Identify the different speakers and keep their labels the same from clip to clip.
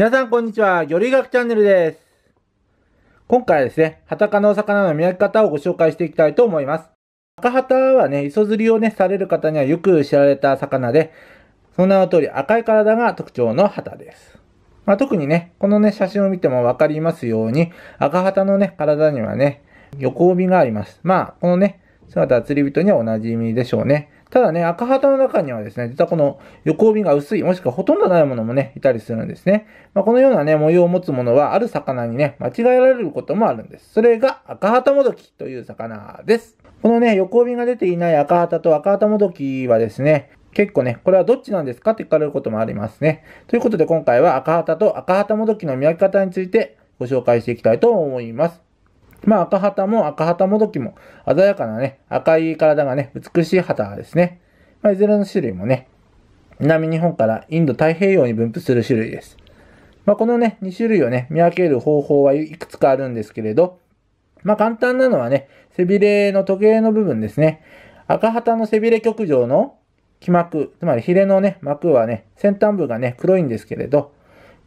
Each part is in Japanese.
Speaker 1: 皆さんこんにちは、よりがくチャンネルです。今回はですね、ハタのお魚の見分け方をご紹介していきたいと思います。赤ハタはね、磯釣りをね、される方にはよく知られた魚で、その名の通り赤い体が特徴のハタです。まあ、特にね、このね、写真を見てもわかりますように、赤旗のね、体にはね、横帯があります。まあ、このね、姿は釣り人にはおなじみでしょうね。ただね、赤旗の中にはですね、実はこの横帯が薄い、もしくはほとんどないものもね、いたりするんですね。まあ、このようなね、模様を持つものは、ある魚にね、間違えられることもあるんです。それが赤旗もどきという魚です。このね、横帯が出ていない赤旗と赤旗もどきはですね、結構ね、これはどっちなんですかって聞かれることもありますね。ということで今回は赤旗と赤旗もどきの見分け方についてご紹介していきたいと思います。まあ、赤旗も赤旗もどきも、鮮やかなね、赤い体がね、美しい旗ですね。まあ、いずれの種類もね、南日本からインド太平洋に分布する種類です。まあ、このね、2種類をね、見分ける方法はいくつかあるんですけれど、まあ、簡単なのはね、背びれの時計の部分ですね。赤旗の背びれ極上の気膜、つまりヒレのね、膜はね、先端部がね、黒いんですけれど、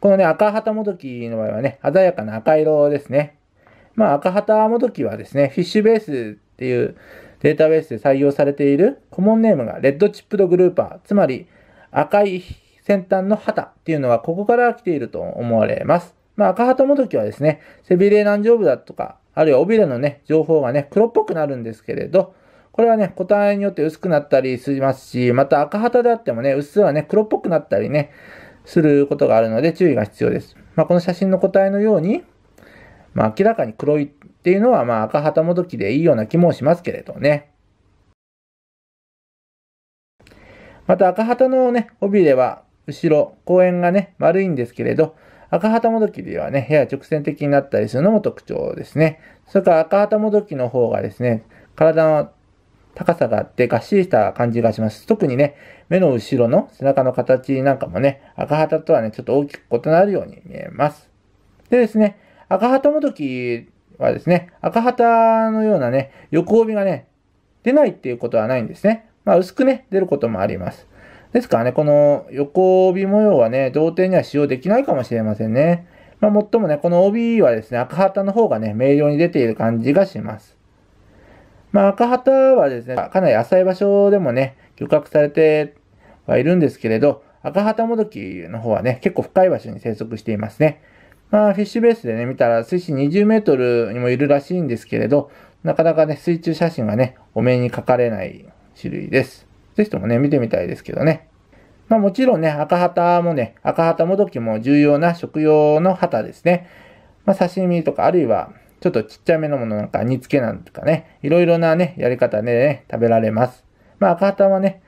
Speaker 1: このね、赤旗もどきの場合はね、鮮やかな赤色ですね。まあ、赤旗もどきはですね、フィッシュベースっていうデータベースで採用されているコモンネームがレッドチップドグルーパー、つまり赤い先端の旗っていうのはここから来ていると思われます。まあ、赤旗もどきはですね、背びれ軟丈夫だとか、あるいは尾びれのね、情報がね、黒っぽくなるんですけれど、これはね、個体によって薄くなったりしますし、また赤旗であってもね、薄はね、黒っぽくなったりね、することがあるので注意が必要です。まあ、この写真の個体のように、まあ、明らかに黒いっていうのは、まあ、赤旗もどきでいいような気もしますけれどね。また、赤旗のね、帯では、後ろ、公園がね、丸いんですけれど、赤旗もどきではね、やや直線的になったりするのも特徴ですね。それから赤旗もどきの方がですね、体の高さがあってがっしりした感じがします。特にね、目の後ろの背中の形なんかもね、赤旗とはね、ちょっと大きく異なるように見えます。でですね、赤旗もどきはですね、赤旗のようなね、横帯がね、出ないっていうことはないんですね。まあ、薄くね、出ることもあります。ですからね、この横帯模様はね、童貞には使用できないかもしれませんね。まあ、もっともね、この帯はですね、赤旗の方がね、明瞭に出ている感じがします。まあ、赤旗はですね、かなり浅い場所でもね、漁獲されてはいるんですけれど、赤旗もどきの方はね、結構深い場所に生息していますね。まあ、フィッシュベースでね、見たら水深20メートルにもいるらしいんですけれど、なかなかね、水中写真がね、お目にかかれない種類です。ぜひともね、見てみたいですけどね。まあもちろんね、赤旗もね、赤旗もどきも重要な食用の旗ですね。まあ刺身とか、あるいはちょっとちっちゃめのものなんか、煮付けなんとかね、いろいろなね、やり方でね、食べられます。まあ赤旗はね、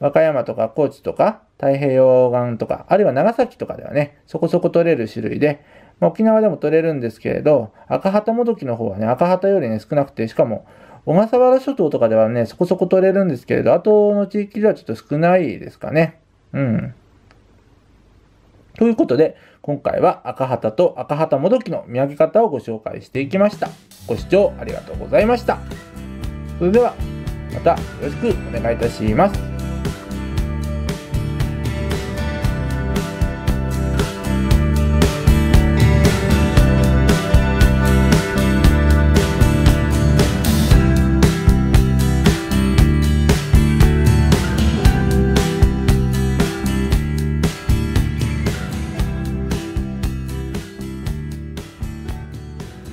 Speaker 1: 和歌山とか高知とか太平洋岸とか、あるいは長崎とかではね、そこそこ取れる種類で、まあ、沖縄でも取れるんですけれど、赤旗もどきの方はね、赤旗よりね、少なくて、しかも、小笠原諸島とかではね、そこそこ取れるんですけれど、後の地域ではちょっと少ないですかね。うん。ということで、今回は赤旗と赤旗もどきの見分け方をご紹介していきました。ご視聴ありがとうございました。それでは、またよろしくお願いいたします。